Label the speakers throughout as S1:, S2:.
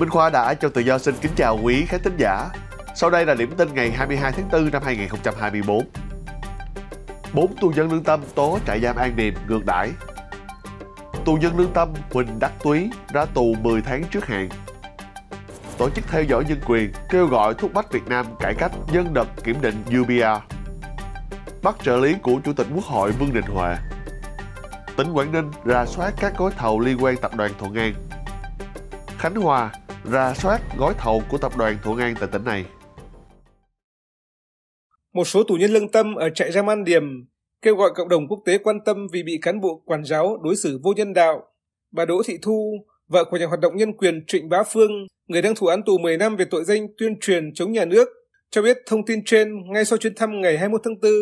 S1: Minh Khoa đã cho tự do xin kính chào quý khán thính giả. Sau đây là điểm tin ngày 22 tháng 4 năm 2024. Bốn tù nhân lương tâm tố trại giam An Điền ngược đãi. Tù nhân lương tâm Huỳnh Đắc Túy ra tù 10 tháng trước hạn. Tổ chức theo dõi nhân quyền kêu gọi thúc bách Việt Nam cải cách nhân đợt kiểm định UBR. Bắt trợ lý của Chủ tịch Quốc hội Vương Đình Huệ. Tỉnh Quảng Ninh ra soát các gói thầu liên quan tập đoàn Thuận An Khánh Hòa ra soát gói thầu của tập đoàn Thuận An tại tỉnh này.
S2: Một số tù nhân lương tâm ở trại giam An Điểm kêu gọi cộng đồng quốc tế quan tâm vì bị cán bộ quản giáo đối xử vô nhân đạo. Bà Đỗ Thị Thu, vợ của nhà hoạt động nhân quyền Trịnh Bá Phương, người đang thụ án tù 10 năm về tội danh tuyên truyền chống nhà nước, cho biết thông tin trên ngay sau chuyến thăm ngày 21 tháng 4.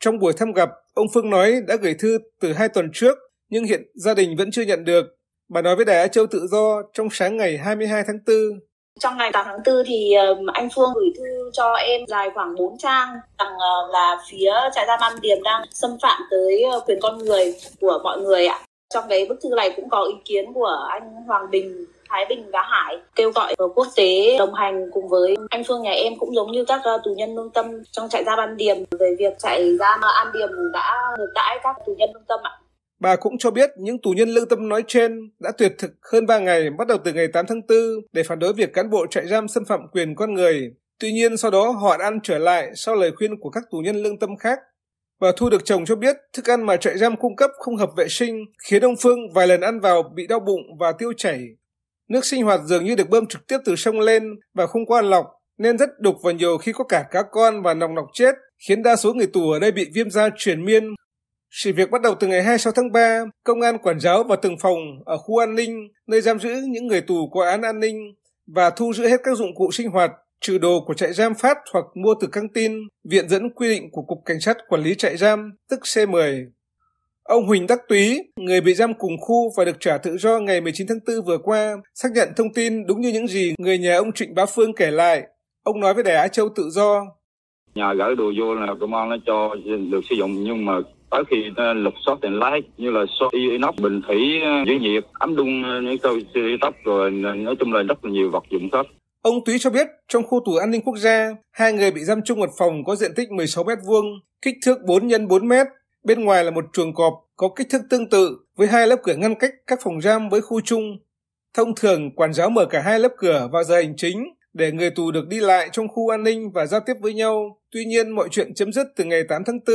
S2: Trong buổi thăm gặp, ông Phương nói đã gửi thư từ hai tuần trước nhưng hiện gia đình vẫn chưa nhận được. Bà nói với Đài Á Châu Tự Do trong sáng ngày 22 tháng 4.
S3: Trong ngày 8 tháng 4 thì ờ, anh Phương gửi thư cho em dài khoảng 4 trang rằng ờ, là phía trại giam An Điềm đang xâm phạm tới ờ, quyền con người của mọi người ạ. Trong cái bức thư này cũng có ý kiến của anh Hoàng Bình Thái Bình và Hải kêu gọi quốc tế đồng hành cùng với anh Phương nhà em cũng giống như các tù nhân lương tâm trong trại giam An Điềm về việc trại giam An Điềm đã ngược đãi các tù nhân lương tâm ạ.
S2: Bà cũng cho biết những tù nhân lương tâm nói trên đã tuyệt thực hơn 3 ngày bắt đầu từ ngày 8 tháng 4 để phản đối việc cán bộ trại giam xâm phạm quyền con người. Tuy nhiên sau đó họ đã ăn trở lại sau lời khuyên của các tù nhân lương tâm khác. Bà Thu được chồng cho biết thức ăn mà trại giam cung cấp không hợp vệ sinh khiến ông Phương vài lần ăn vào bị đau bụng và tiêu chảy. Nước sinh hoạt dường như được bơm trực tiếp từ sông lên và không qua lọc nên rất đục và nhiều khi có cả cá con và nòng nọc chết khiến đa số người tù ở đây bị viêm da truyền miên sự việc bắt đầu từ ngày 26 tháng 3, công an quản giáo và từng phòng ở khu an ninh, nơi giam giữ những người tù có án an ninh và thu giữ hết các dụng cụ sinh hoạt, trừ đồ của trại giam phát hoặc mua từ căng tin, viện dẫn quy định của Cục Cảnh sát Quản lý trại giam, tức C10. Ông Huỳnh Đắc Túy, người bị giam cùng khu và được trả tự do ngày 19 tháng 4 vừa qua, xác nhận thông tin đúng như những gì người nhà ông Trịnh Bá Phương kể lại. Ông nói với Đài Á Châu tự do.
S4: Nhà gửi đồ vô là công an nó cho được sử dụng nhưng mà tới khi ờ, lục xót đèn lái như là xót inox bình thủy ờ, dưới nhiệt ấm đun ờ, những câu tóc rồi nói chung là rất là nhiều vật dụng khác
S2: Ông Túy cho biết, trong khu tù an ninh quốc gia, hai người bị giam chung một phòng có diện tích 16 mét vuông, kích thước 4 x 4 mét. Bên ngoài là một chuồng cọp có kích thước tương tự với hai lớp cửa ngăn cách các phòng giam với khu chung. Thông thường, quản giáo mở cả hai lớp cửa vào giờ hành chính để người tù được đi lại trong khu an ninh và giao tiếp với nhau. Tuy nhiên, mọi chuyện chấm dứt từ ngày 8 tháng 4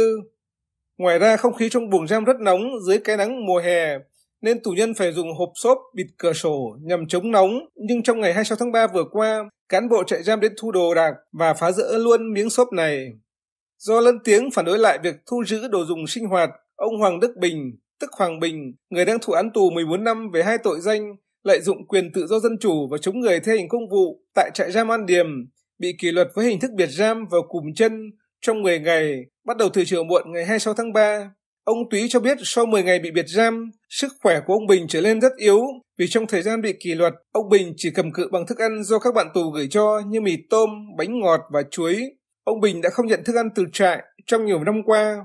S2: Ngoài ra không khí trong buồng giam rất nóng dưới cái nắng mùa hè, nên tù nhân phải dùng hộp xốp bịt cửa sổ nhằm chống nóng. Nhưng trong ngày 26 tháng 3 vừa qua, cán bộ trại giam đến thu đồ đạc và phá rỡ luôn miếng xốp này. Do lân tiếng phản đối lại việc thu giữ đồ dùng sinh hoạt, ông Hoàng Đức Bình, tức Hoàng Bình, người đang thụ án tù 14 năm về hai tội danh lợi dụng quyền tự do dân chủ và chống người thi hành công vụ tại trại giam An Điềm, bị kỷ luật với hình thức biệt giam vào cùm chân trong 10 ngày bắt đầu từ chiều muộn ngày 26 tháng 3. Ông Túy cho biết sau 10 ngày bị biệt giam, sức khỏe của ông Bình trở nên rất yếu vì trong thời gian bị kỷ luật, ông Bình chỉ cầm cự bằng thức ăn do các bạn tù gửi cho như mì tôm, bánh ngọt và chuối. Ông Bình đã không nhận thức ăn từ trại trong nhiều năm qua.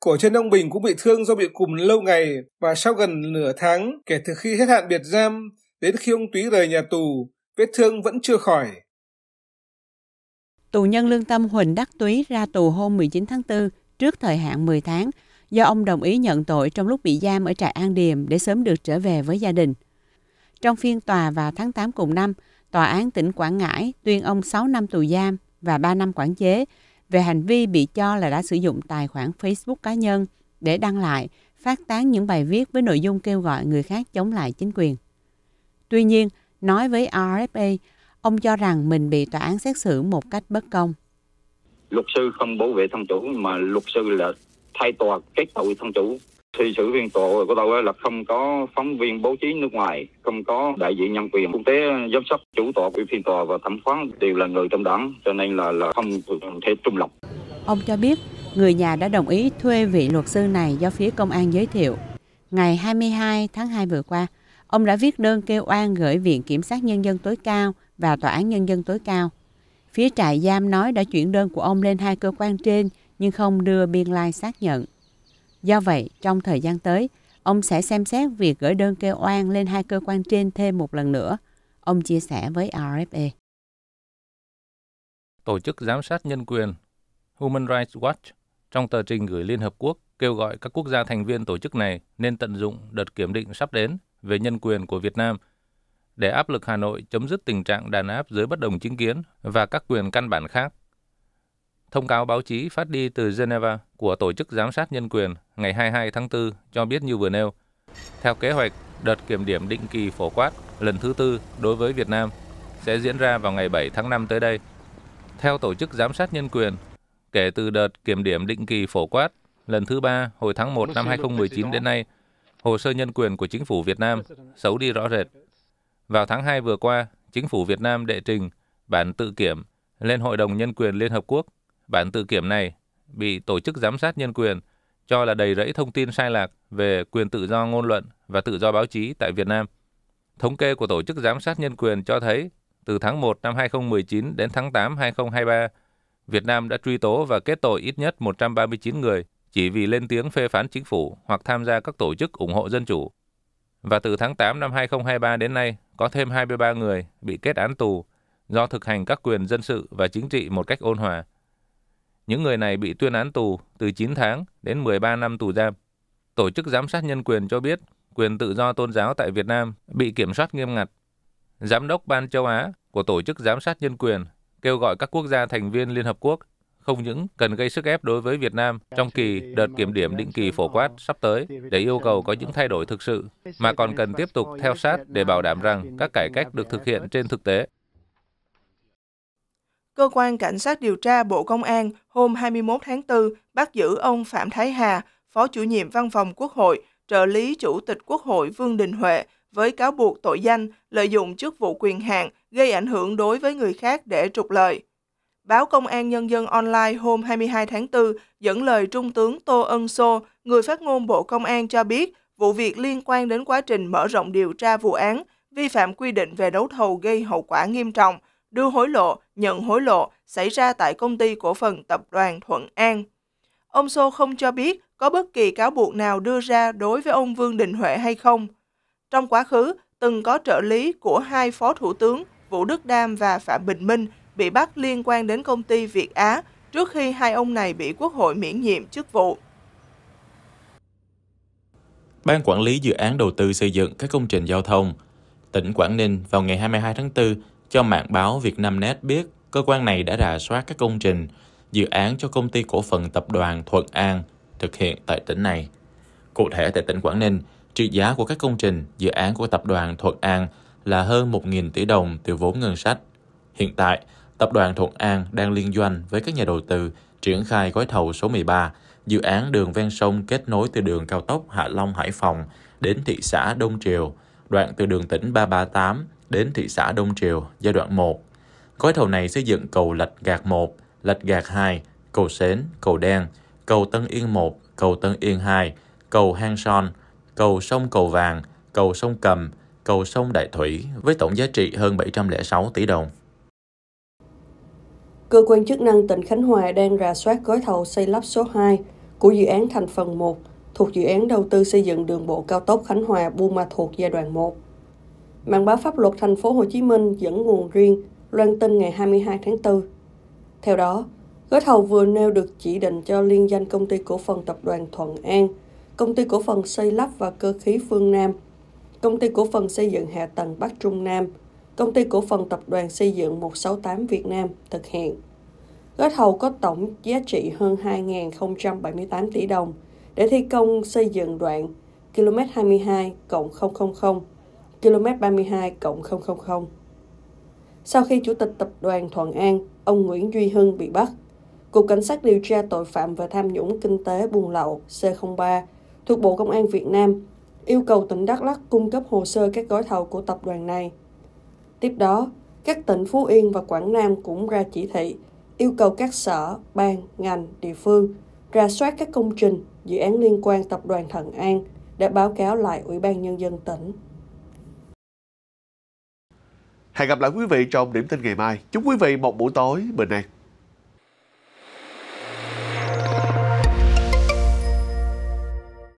S2: Cổ chân ông Bình cũng bị thương do bị cùm lâu ngày và sau gần nửa tháng kể từ khi hết hạn biệt giam đến khi ông Túy rời nhà tù, vết thương vẫn chưa khỏi.
S3: Tù nhân lương tâm Huỳnh Đắc Túy ra tù hôm 19 tháng 4 trước thời hạn 10 tháng do ông đồng ý nhận tội trong lúc bị giam ở trại An Điềm để sớm được trở về với gia đình. Trong phiên tòa vào tháng 8 cùng năm, Tòa án tỉnh Quảng Ngãi tuyên ông 6 năm tù giam và 3 năm quản chế về hành vi bị cho là đã sử dụng tài khoản Facebook cá nhân để đăng lại, phát tán những bài viết với nội dung kêu gọi người khác chống lại chính quyền. Tuy nhiên, nói với RFA Ông cho rằng mình bị tòa án xét xử một cách bất công.
S4: Luật sư không bảo vệ thân chủ mà luật sư là thay tòa kết tội thân chủ. Thì sự viên tòa của tôi là không có phóng viên bố trí nước ngoài, không có đại diện nhân quyền quốc tế giám sát chủ tòa của phiên tòa và thẩm phán đều là người trong đảng cho nên là là không thể trung lập.
S3: Ông cho biết người nhà đã đồng ý thuê vị luật sư này do phía công an giới thiệu. Ngày 22 tháng 2 vừa qua, ông đã viết đơn kêu oan gửi Viện Kiểm sát Nhân dân tối cao và Tòa án Nhân dân tối cao. Phía trại giam nói đã chuyển đơn của ông lên hai cơ quan trên nhưng không đưa biên lai like xác nhận. Do vậy, trong thời gian tới, ông sẽ xem xét việc gửi đơn kêu oan lên hai cơ quan trên thêm một lần nữa, ông chia sẻ với RFA.
S4: Tổ chức giám sát nhân quyền Human Rights Watch trong tờ trình gửi Liên Hợp Quốc kêu gọi các quốc gia thành viên tổ chức này nên tận dụng đợt kiểm định sắp đến về nhân quyền của Việt Nam – để áp lực Hà Nội chấm dứt tình trạng đàn áp giới bất đồng chính kiến và các quyền căn bản khác. Thông cáo báo chí phát đi từ Geneva của Tổ chức Giám sát Nhân quyền ngày 22 tháng 4 cho biết như vừa nêu. Theo kế hoạch, đợt kiểm điểm định kỳ phổ quát lần thứ tư đối với Việt Nam sẽ diễn ra vào ngày 7 tháng 5 tới đây. Theo Tổ chức Giám sát Nhân quyền, kể từ đợt kiểm điểm định kỳ phổ quát lần thứ ba hồi tháng 1 năm 2019 đến nay, hồ sơ nhân quyền của chính phủ Việt Nam xấu đi rõ rệt vào tháng 2 vừa qua, chính phủ Việt Nam đệ trình bản tự kiểm lên Hội đồng Nhân quyền Liên Hợp Quốc. Bản tự kiểm này bị Tổ chức Giám sát Nhân quyền cho là đầy rẫy thông tin sai lạc về quyền tự do ngôn luận và tự do báo chí tại Việt Nam. Thống kê của Tổ chức Giám sát Nhân quyền cho thấy, từ tháng 1 năm 2019 đến tháng 8 2023, Việt Nam đã truy tố và kết tội ít nhất 139 người chỉ vì lên tiếng phê phán chính phủ hoặc tham gia các tổ chức ủng hộ dân chủ. Và từ tháng 8 năm 2023 đến nay, có thêm 23 người bị kết án tù do thực hành các quyền dân sự và chính trị một cách ôn hòa. Những người này bị tuyên án tù từ 9 tháng đến 13 năm tù giam. Tổ chức giám sát nhân quyền cho biết quyền tự do tôn giáo tại Việt Nam bị kiểm soát nghiêm ngặt. Giám đốc Ban châu Á của Tổ chức Giám sát Nhân quyền kêu gọi các quốc gia thành viên Liên Hợp Quốc không những cần gây sức ép đối với Việt Nam trong kỳ đợt kiểm điểm định kỳ phổ quát sắp tới để yêu cầu có những thay đổi thực sự, mà còn cần tiếp tục theo sát để bảo đảm rằng các cải cách được thực hiện trên thực tế.
S3: Cơ quan Cảnh sát điều tra Bộ Công an hôm 21 tháng 4 bắt giữ ông Phạm Thái Hà, Phó chủ nhiệm Văn phòng Quốc hội, trợ lý Chủ tịch Quốc hội Vương Đình Huệ với cáo buộc tội danh lợi dụng chức vụ quyền hạn gây ảnh hưởng đối với người khác để trục lợi. Báo Công an Nhân dân Online hôm 22 tháng 4 dẫn lời Trung tướng Tô Ân Sô, người phát ngôn Bộ Công an cho biết vụ việc liên quan đến quá trình mở rộng điều tra vụ án vi phạm quy định về đấu thầu gây hậu quả nghiêm trọng, đưa hối lộ, nhận hối lộ xảy ra tại công ty cổ phần tập đoàn Thuận An. Ông Sô không cho biết có bất kỳ cáo buộc nào đưa ra đối với ông Vương Đình Huệ hay không. Trong quá khứ, từng có trợ lý của hai phó thủ tướng Vũ Đức Đam và Phạm Bình Minh bị bắt liên quan đến công ty Việt Á trước khi hai ông này bị Quốc hội miễn nhiệm chức vụ.
S5: Ban Quản lý Dự án Đầu tư xây dựng các công trình giao thông, tỉnh Quảng Ninh vào ngày 22 tháng 4 cho mạng báo Vietnamnet biết cơ quan này đã rà soát các công trình, dự án cho công ty cổ phần tập đoàn Thuận An thực hiện tại tỉnh này. Cụ thể tại tỉnh Quảng Ninh, trị giá của các công trình, dự án của tập đoàn Thuận An là hơn 1.000 tỷ đồng từ vốn ngân sách. Hiện tại, Tập đoàn Thuận An đang liên doanh với các nhà đầu tư triển khai gói thầu số 13, dự án đường ven sông kết nối từ đường cao tốc Hạ Long Hải Phòng đến thị xã Đông Triều, đoạn từ đường tỉnh 338 đến thị xã Đông Triều giai đoạn 1. Gói thầu này xây dựng cầu Lạch gạt 1, Lạch gạt 2, cầu xến, cầu Đen, cầu Tân Yên 1, cầu Tân Yên 2, cầu Hang Son, cầu sông Cầu Vàng, cầu sông Cầm, cầu sông Đại Thủy với tổng giá trị hơn 706 tỷ đồng.
S1: Cơ quan chức năng tỉnh Khánh Hòa đang rà soát gói thầu xây lắp số 2 của dự án thành phần 1 thuộc dự án đầu tư xây dựng đường bộ cao tốc Khánh Hòa Buôn Ma Thuột giai đoạn 1. Mạng báo pháp luật thành phố Hồ Chí Minh dẫn nguồn riêng loan tin ngày 22 tháng 4. Theo đó, gói thầu vừa nêu được chỉ định cho liên danh công ty cổ phần tập đoàn Thuận An, công ty cổ phần xây lắp và cơ khí Phương Nam, công ty cổ phần xây dựng hạ tầng Bắc Trung Nam – Công ty cổ phần tập đoàn xây dựng 168 Việt Nam thực hiện. Gói thầu có tổng giá trị hơn 2.078 tỷ đồng để thi công xây dựng đoạn km 22 000, km 32 000. Sau khi Chủ tịch Tập đoàn Thuận An, ông Nguyễn Duy Hưng bị bắt, Cục Cảnh sát điều tra tội phạm về tham nhũng kinh tế buôn lậu C03 thuộc Bộ Công an Việt Nam yêu cầu tỉnh Đắk Lắk cung cấp hồ sơ các gói thầu của tập đoàn này – Tiếp đó, các tỉnh Phú Yên và Quảng Nam cũng ra chỉ thị yêu cầu các sở, ban, ngành, địa phương ra soát các công trình, dự án liên quan tập đoàn Thần An để báo cáo lại Ủy ban Nhân dân tỉnh. Hẹn gặp lại quý vị trong điểm tin ngày mai. Chúc quý vị một buổi tối bình an.